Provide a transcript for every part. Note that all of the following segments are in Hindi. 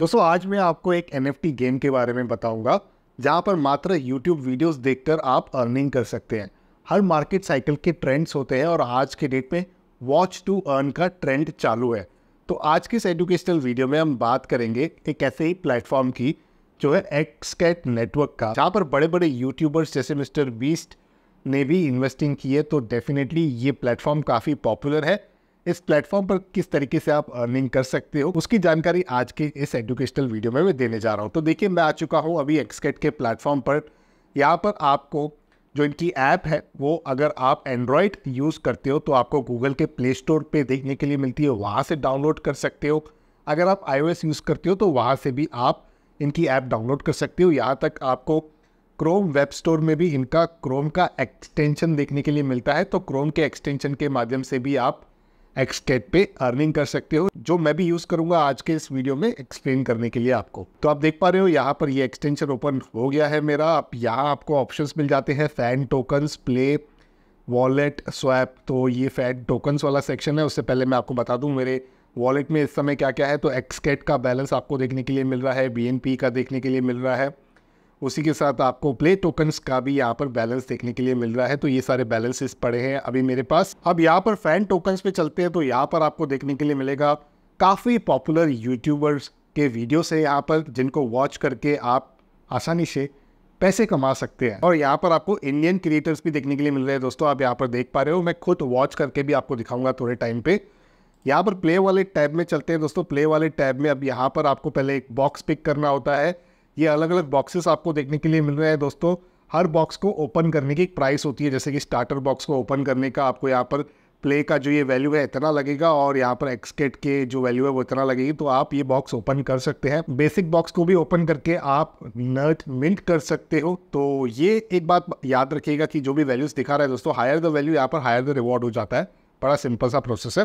दोस्तों आज मैं आपको एक एन गेम के बारे में बताऊंगा जहां पर मात्र यूट्यूब वीडियोस देखकर आप अर्निंग कर सकते हैं हर मार्केट साइकिल के ट्रेंड्स होते हैं और आज के डेट में वॉच टू अर्न का ट्रेंड चालू है तो आज के इस एजुकेशनल वीडियो में हम बात करेंगे एक ऐसे ही प्लेटफॉर्म की जो है एक्सकेट नेटवर्क का जहाँ पर बड़े बड़े यूट्यूबर्स जैसे मिस्टर बीस्ट ने भी इन्वेस्टिंग की है तो डेफिनेटली ये प्लेटफॉर्म काफ़ी पॉपुलर है इस प्लेटफॉर्म पर किस तरीके से आप अर्निंग कर सकते हो उसकी जानकारी आज के इस एजुकेशनल वीडियो में मैं देने जा रहा हूँ तो देखिए मैं आ चुका हूँ अभी एक्सकेट के प्लेटफॉर्म पर यहाँ पर आपको जो इनकी ऐप है वो अगर आप एंड्रॉयड यूज़ करते हो तो आपको गूगल के प्ले स्टोर पर देखने के लिए मिलती है वहाँ से डाउनलोड कर सकते हो अगर आप आई यूज़ करते हो तो वहाँ से भी आप इनकी ऐप डाउनलोड कर सकते हो यहाँ तक आपको क्रोम वेब स्टोर में भी इनका क्रोम का एक्सटेंशन देखने के लिए मिलता है तो क्रोम के एक्सटेंशन के माध्यम से भी आप एक्सकेट पे अर्निंग कर सकते हो जो मैं भी यूज करूंगा आज के इस वीडियो में एक्सप्लेन करने के लिए आपको तो आप देख पा रहे हो यहाँ पर ये एक्सटेंशन ओपन हो गया है मेरा आप यहाँ आपको ऑप्शंस मिल जाते हैं fan tokens play wallet swap तो ये फैन टोकन्स वाला सेक्शन है उससे पहले मैं आपको बता दूँ मेरे वॉलेट में इस समय क्या क्या है तो एक्सकेट का बैलेंस आपको देखने के लिए मिल रहा है बी का देखने के लिए मिल रहा है उसी के साथ आपको प्ले टोकन्स का भी यहाँ पर बैलेंस देखने के लिए मिल रहा है तो ये सारे बैलेंसेस पड़े हैं अभी मेरे पास अब यहाँ पर फैन टोकन्स पे चलते हैं तो यहाँ पर आपको देखने के लिए मिलेगा काफ़ी पॉपुलर यूट्यूबर्स के वीडियोस है यहाँ पर जिनको वॉच करके आप आसानी से पैसे कमा सकते हैं और यहाँ पर आपको इंडियन क्रिएटर्स भी देखने के लिए मिल रहे हैं दोस्तों आप यहाँ पर देख पा रहे हो मैं खुद वॉच करके भी आपको दिखाऊंगा थोड़े टाइम पे यहाँ पर प्ले वाले टैब में चलते हैं दोस्तों प्ले वाले टैब में अब यहाँ पर आपको पहले एक बॉक्स पिक करना होता है ये अलग अलग बॉक्सेस आपको देखने के लिए मिल रहे हैं दोस्तों हर बॉक्स को ओपन करने की एक प्राइस होती है जैसे कि स्टार्टर बॉक्स को ओपन करने का आपको यहाँ पर प्ले का जो ये वैल्यू है इतना लगेगा और यहाँ पर एक्सकेट के जो वैल्यू है वो इतना लगेगी तो आप ये बॉक्स ओपन कर सकते हैं बेसिक बॉक्स को भी ओपन करके आप नर्ट मिंट कर सकते हो तो ये एक बात याद रखिएगा कि जो भी वैल्यूज दिखा रहा है दोस्तों हायर द वैल्यू यहाँ पर हायर द रिवॉर्ड हो जाता है बड़ा सिंपल सा प्रोसेस है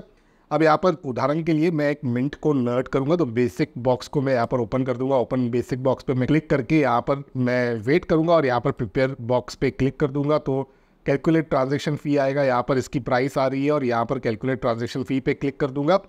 अब यहाँ पर उदाहरण के लिए मैं एक मिंट को नर्ट करूँगा तो बेसिक बॉक्स को मैं यहाँ पर ओपन कर दूंगा ओपन बेसिक बॉक्स पर मैं क्लिक करके यहाँ पर मैं वेट करूँगा और यहाँ पर प्रिपेयर बॉक्स पे क्लिक कर दूंगा तो कैलकुलेट ट्रांजेक्शन फ़ी आएगा यहाँ पर इसकी प्राइस आ रही है और यहाँ पर कैलकुलेट ट्रांजेक्शन फ़ी पे क्लिक कर दूंगा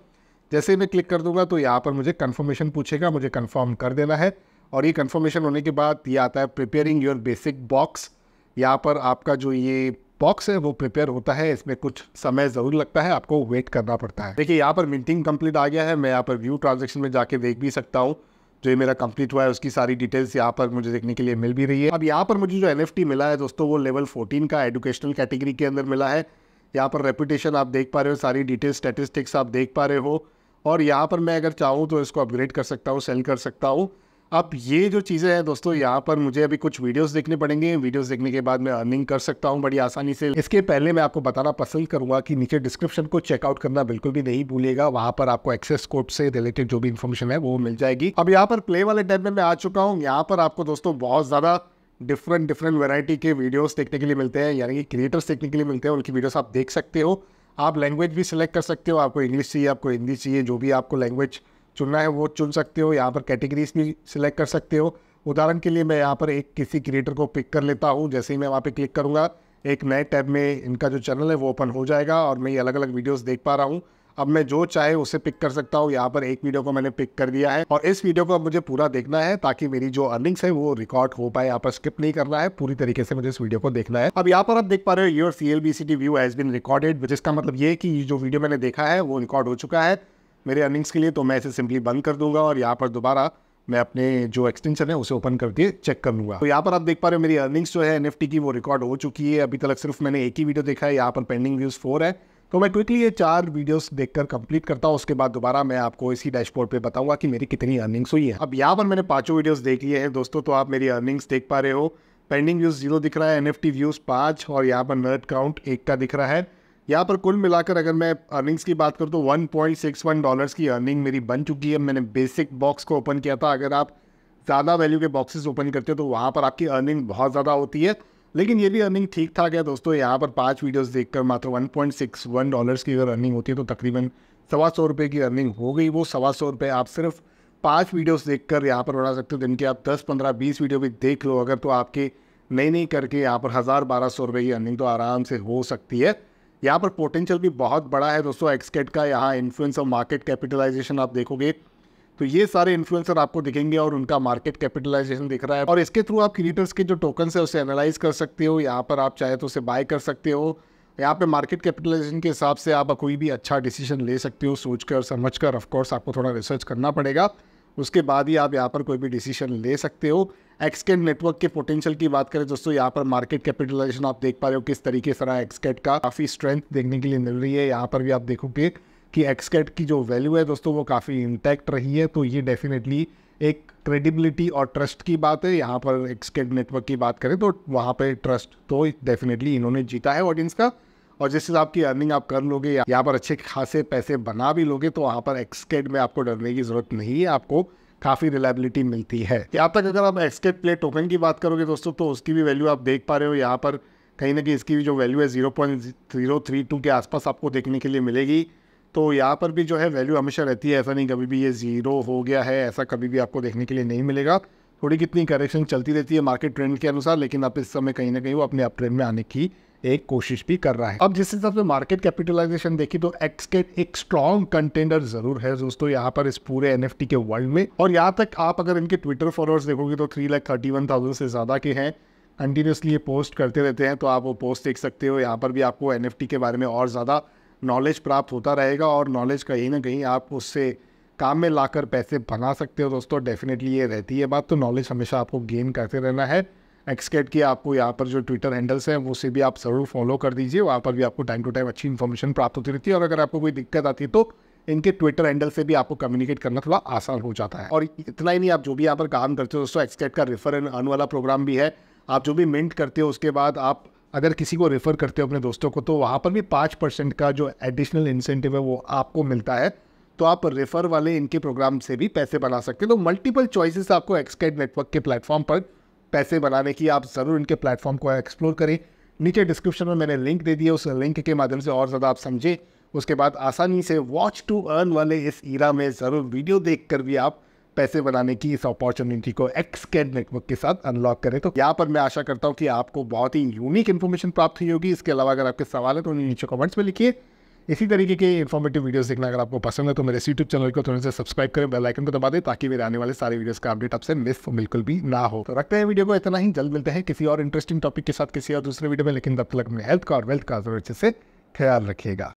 जैसे मैं क्लिक कर दूंगा तो यहाँ पर मुझे कन्फर्मेशन पूछेगा मुझे कन्फर्म कर देना है और ये कन्फर्मेशन होने के बाद ये आता है प्रिपेयरिंग योर बेसिक बॉक्स यहाँ पर आपका जो ये बॉक्स है वो प्रिपेयर होता है इसमें कुछ समय ज़रूर लगता है आपको वेट करना पड़ता है देखिए यहाँ पर मिंटिंग कंप्लीट आ गया है मैं यहाँ पर व्यू ट्रांजेक्शन में जाके देख भी सकता हूँ जो ये मेरा कंप्लीट हुआ है उसकी सारी डिटेल्स यहाँ पर मुझे देखने के लिए मिल भी रही है अब यहाँ पर मुझे जो एन मिला है दोस्तों वो लेवल फोर्टीन का एडुकेशनल कैटेगरी के अंदर मिला है यहाँ पर रेपुटेशन आप देख पा रहे हो सारी डिटेल्स स्टेटिस्टिक्स आप देख पा रहे हो और यहाँ पर मैं अगर चाहूँ तो इसको अपग्रेड कर सकता हूँ सेल कर सकता हूँ अब ये जो चीज़ें हैं दोस्तों यहाँ पर मुझे अभी कुछ वीडियोस देखने पड़ेंगे वीडियोस देखने के बाद मैं अर्निंग कर सकता हूँ बड़ी आसानी से इसके पहले मैं आपको बताना पसंद करूँगा कि नीचे डिस्क्रिप्शन को चेकआउट करना बिल्कुल भी नहीं भूलेगा वहाँ पर आपको एक्सेस कोड से रिलेटेड जो भी इन्फॉर्मेशन है वो मिल जाएगी अब यहाँ पर प्ले वाले टाइम में मैं आ चुका हूँ यहाँ पर आपको दोस्तों बहुत ज़्यादा डिफरेंट डिफरेंट वेराइटी के वीडियोज देखने के लिए मिलते हैं यानी कि क्रिएटर्स देखने के लिए मिलते हैं उनकी वीडियोज आप देख सकते हो आप लैंग्वेज भी सिलेक्ट कर सकते हो आपको इंग्लिश चाहिए आपको हिंदी चाहिए जो भी आपको लैंग्वेज चुनना है वो चुन सकते हो यहाँ पर कैटेगरीज भी सिलेक्ट कर सकते हो उदाहरण के लिए मैं यहाँ पर एक किसी क्रिएटर को पिक कर लेता हूँ जैसे ही मैं वहाँ पे क्लिक करूँगा एक नए टैब में इनका जो चैनल है वो ओपन हो जाएगा और मैं ये अलग अलग वीडियोस देख पा रहा हूँ अब मैं जो चाहे उसे पिक कर सकता हूँ यहाँ पर एक वीडियो को मैंने पिक कर दिया है और इस वीडियो को अब मुझे पूरा देखना है ताकि मेरी जो अर्निंग्स है वो रिकॉर्ड हो पाए यहाँ पर स्किप नहीं करना है पूरी तरीके से मुझे इस वीडियो को देखना है अब यहाँ पर आप देख पा रहे हो your C L B C T view has been recorded जिसका मतलब ये कि जो वीडियो मैंने देखा है वो रिकॉर्ड हो चुका है मेरे अर्निंग्स के लिए तो मैं इसे सिंपली बंद कर दूंगा और यहाँ पर दोबारा मैं अपने जो एक्सटेंशन है उसे ओपन करके चेक कर लूँगा तो यहाँ पर आप देख पा रहे हो मेरी अर्निंग्स जो है एन की वो रिकॉर्ड हो चुकी है अभी तक सिर्फ मैंने एक ही वीडियो देखा है यहाँ पर पेंडिंग व्यूज़ फोर है तो मैं क्विकली ये चार वीडियोस देखकर कंप्लीट करता हूँ उसके बाद दोबारा मैं आपको इसी डैशबोर्ड पे बताऊंगा कि मेरी कितनी अर्निंग्स हुई है अब यहाँ पर मैंने पांचों वीडियोस देख लिए हैं दोस्तों तो आप मेरी अर्निंग्स देख पा रहे हो पेंडिंग व्यूज़ जीरो दिख रहा है एन व्यूज़ पाँच और यहाँ पर नर्ट काउंट एक का दिख रहा है यहाँ पर कुल मिलाकर अगर मैं अर्निंग्स की बात करूँ तो 1.61 डॉलर्स की अर्निंग मेरी बन चुकी है मैंने बेसिक बॉक्स को ओपन किया था अगर आप ज़्यादा वैल्यू के बॉक्सेस ओपन करते हो तो वहाँ पर आपकी अर्निंग बहुत ज़्यादा होती है लेकिन ये भी अर्निंग ठीक ठाक है दोस्तों यहाँ पर पाँच देख कर मात्र वन डॉलर्स की अगर अर्निंग होती है तो तकरीबन सवा सौ रुपये की अर्निंग हो गई वो सवा सौ रुपये आप सिर्फ पाँच वीडियोस देखकर यहाँ पर बढ़ा सकते हो दिन के आप दस पंद्रह बीस वीडियो भी देख लो अगर तो आपके नई नई करके यहाँ पर हज़ार बारह सौ रुपये की अर्निंग तो आराम से हो सकती है यहाँ पर पोटेंशियल भी बहुत बड़ा है दोस्तों एक्सकेट e का यहाँ इन्फ्लुएंस और मार्केट कैपिटलाइजेशन आप देखोगे तो ये सारे इन्फ्लुएंसर आपको दिखेंगे और उनका मार्केट कैपिटलाइजेशन दिख रहा है और इसके थ्रू आप क्रिएटर्स के जो टोकन है उसे एनालाइज कर सकते हो यहाँ पर आप चाहे तो उसे बाय कर सकते हो यहाँ पे मार्केट कैपिटलाइजेशन के हिसाब से आप कोई भी अच्छा डिसीजन ले सकते हो सोच कर समझ कर ऑफकोर्स आपको थोड़ा रिसर्च करना पड़ेगा उसके बाद ही आप यहाँ पर कोई भी डिसीजन ले सकते हो एक्सकेट नेटवर्क के पोटेंशियल की बात करें दोस्तों यहाँ पर मार्केट कैपिटलाइजेशन आप देख पा रहे हो किस तरीके से रहा एक्सकेट का काफ़ी स्ट्रेंथ देखने के लिए मिल रही है यहाँ पर भी आप देखोगे कि एक्सकेट की जो वैल्यू है दोस्तों वो काफ़ी इंटैक्ट रही है तो ये डेफिनेटली एक क्रेडिबिलिटी और ट्रस्ट की बात है यहाँ पर एक्सकेट नेटवर्क की बात करें तो वहाँ पर ट्रस्ट तो डेफिनेटली इन्होंने जीता है ऑडियंस का और जिस हिसाब की अर्निंग आप कर लोगे या यहाँ पर अच्छे खासे पैसे बना भी लोगे तो वहाँ पर एक्सकेट में आपको डरने की ज़रूरत नहीं है आपको काफ़ी रिलायबिलिटी मिलती है यहाँ तक अगर आप एक्सकेट प्ले टोकन की बात करोगे दोस्तों तो उसकी भी वैल्यू आप देख पा रहे हो यहाँ पर कहीं ना कहीं इसकी भी जो वैल्यू है zero point zero three two के आसपास आपको देखने के लिए मिलेगी तो यहाँ पर भी जो है वैल्यू हमेशा रहती है ऐसा नहीं कभी भी ये ज़ीरो हो गया है ऐसा कभी भी आपको देखने के लिए नहीं मिलेगा थोड़ी कितनी करेक्शन चलती रहती है मार्केट ट्रेंड के अनुसार लेकिन आप इस समय कहीं ना कहीं वो अपने अप ट्रेंड में आने की एक कोशिश भी कर रहा है अब जिस हिसाब से मार्केट कैपिटलाइजेशन देखी तो एक्सकेट एक स्ट्रॉन्ग कंटेनर जरूर है दोस्तों यहाँ पर इस पूरे एन के वर्ल्ड में और यहाँ तक आप अगर इनके ट्विटर फॉलोअर्स देखोगे तो three lakh thirty one thousand से ज़्यादा के हैं कंटिन्यूसली ये पोस्ट करते रहते हैं तो आप वो पोस्ट देख सकते हो यहाँ पर भी आपको एन के बारे में और ज़्यादा नॉलेज प्राप्त होता रहेगा और नॉलेज कहीं ना कहीं आप उससे काम में लाकर पैसे बना सकते हो दोस्तों डेफिनेटली ये रहती है बात तो नॉलेज हमेशा आपको गेन करते रहना है एक्सकेट की आपको यहाँ पर जो ट्विटर हैंडल्स हैं उसे भी आप ज़रूर फॉलो कर दीजिए वहाँ पर भी आपको टाइम टू टाइम अच्छी इन्फॉर्मेशन प्राप्त होती रहती है और अगर आपको कोई दिक्कत आती है तो इनके ट्विटर हैंडल से भी आपको कम्युनिकेट करना थोड़ा आसान हो जाता है और इतना ही नहीं आप जो भी यहाँ पर काम करते हो दोस्तों एक्सकेट का रेफर एंड अर्न वाला प्रोग्राम भी है आप जो भी मिंट करते हो उसके बाद आप अगर किसी को रेफ़र करते हो अपने दोस्तों को तो वहाँ पर भी पाँच परसेंट का जो एडिशनल इंसेंटिव है वो आपको मिलता है तो आप रेफ़र वाले इनके प्रोग्राम से भी पैसे बना सकते हो तो मल्टीपल चॉइसेस आपको एक्सकेट नेटवर्क के प्लेटफॉर्म पर पैसे बनाने की आप ज़रूर इनके प्लेटफॉर्म को एक्सप्लोर करें नीचे डिस्क्रिप्शन में मैंने लिंक दे दिया उस लिंक के माध्यम से और ज़्यादा आप समझें उसके बाद आसानी से वॉच टू अर्न वाले इस ईरा में ज़रूर वीडियो देख कर भी आप पैसे बनाने की इस अपॉर्चुनिटी को एक्सकेड नेटवर्क के साथ अनलॉक करें तो यहाँ पर मैं आशा करता हूँ कि आपको बहुत ही यूनिक इन्फॉर्मेशन प्राप्त हुई होगी इसके अलावा अगर आपके सवाल है तो उन्हें नीचे कमेंट्स में लिखिए इसी तरीके के इन्फॉर्मेटिव वीडियोस देखना अगर आपको पसंद है तो मेरे यूट्यूब चैनल को थोड़े से सब्सक्राइब करें बेल आइकन को दबा दें ताकि मेरे आने वाले सारे वीडियोस का अपडेट आपसे मिस बिल्कुल भी ना हो तो रखते हैं वीडियो को इतना ही जल्द मिलते हैं किसी और इंटरेस्टिंग टॉपिक के साथ किसी और दूसरे वीडियो में लेकिन तब तक अपने हेल्थ का और वेल्थ का जरूर अच्छे से ख्याल रखिएगा